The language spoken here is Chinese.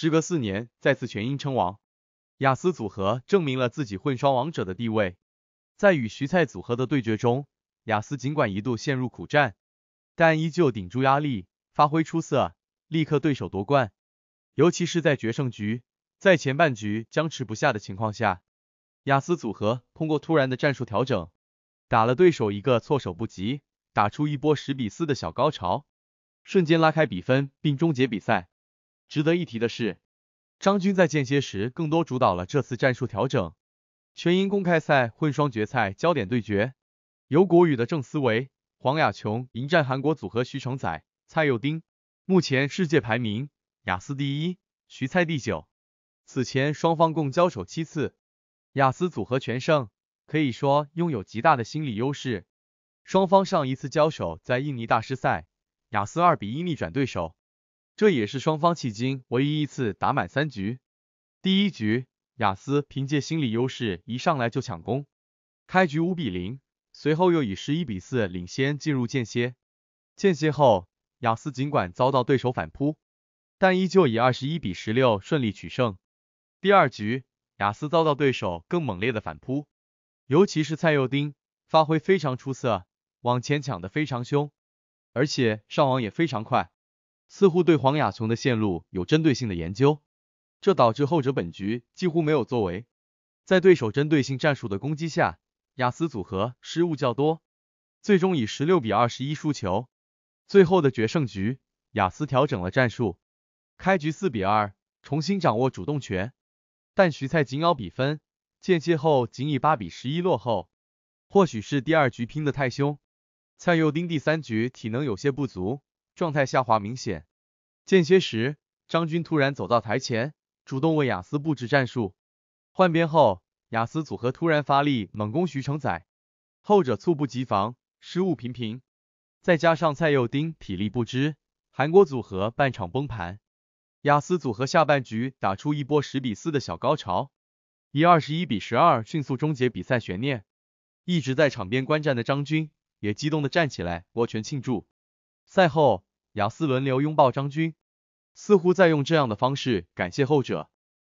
时隔四年，再次全英称王。雅思组合证明了自己混双王者的地位。在与徐菜组合的对决中，雅思尽管一度陷入苦战，但依旧顶住压力，发挥出色，立刻对手夺冠。尤其是在决胜局，在前半局僵持不下的情况下，雅思组合通过突然的战术调整，打了对手一个措手不及，打出一波十比四的小高潮，瞬间拉开比分并终结比赛。值得一提的是，张军在间歇时更多主导了这次战术调整。全英公开赛混双决赛焦点对决，由国羽的郑思维、黄雅琼迎战韩国组合徐承宰、蔡佑丁。目前世界排名，雅思第一，徐蔡第九。此前双方共交手七次，雅思组合全胜，可以说拥有极大的心理优势。双方上一次交手在印尼大师赛，雅思二比一逆转对手。这也是双方迄今唯一一次打满三局。第一局，雅思凭借心理优势一上来就抢攻，开局五比零，随后又以十一比四领先进入间歇。间歇后，雅思尽管遭到对手反扑，但依旧以二十一比十六顺利取胜。第二局，雅思遭到对手更猛烈的反扑，尤其是蔡佑丁发挥非常出色，往前抢的非常凶，而且上网也非常快。似乎对黄雅琼的线路有针对性的研究，这导致后者本局几乎没有作为，在对手针对性战术的攻击下，雅思组合失误较多，最终以十六比二十一输球。最后的决胜局，雅思调整了战术，开局四比二重新掌握主动权，但徐蔡紧咬比分，间歇后仅以八比十一落后。或许是第二局拼的太凶，蔡佑丁第三局体能有些不足。状态下滑明显，间歇时，张军突然走到台前，主动为雅思布置战术。换边后，雅思组合突然发力猛攻徐成宰，后者猝不及防，失误频频，再加上蔡佑丁体力不支，韩国组合半场崩盘。雅思组合下半局打出一波十比四的小高潮，以二十一比十二迅速终结比赛悬念。一直在场边观战的张军也激动的站起来握拳庆祝。赛后。雅思轮流拥抱张军，似乎在用这样的方式感谢后者。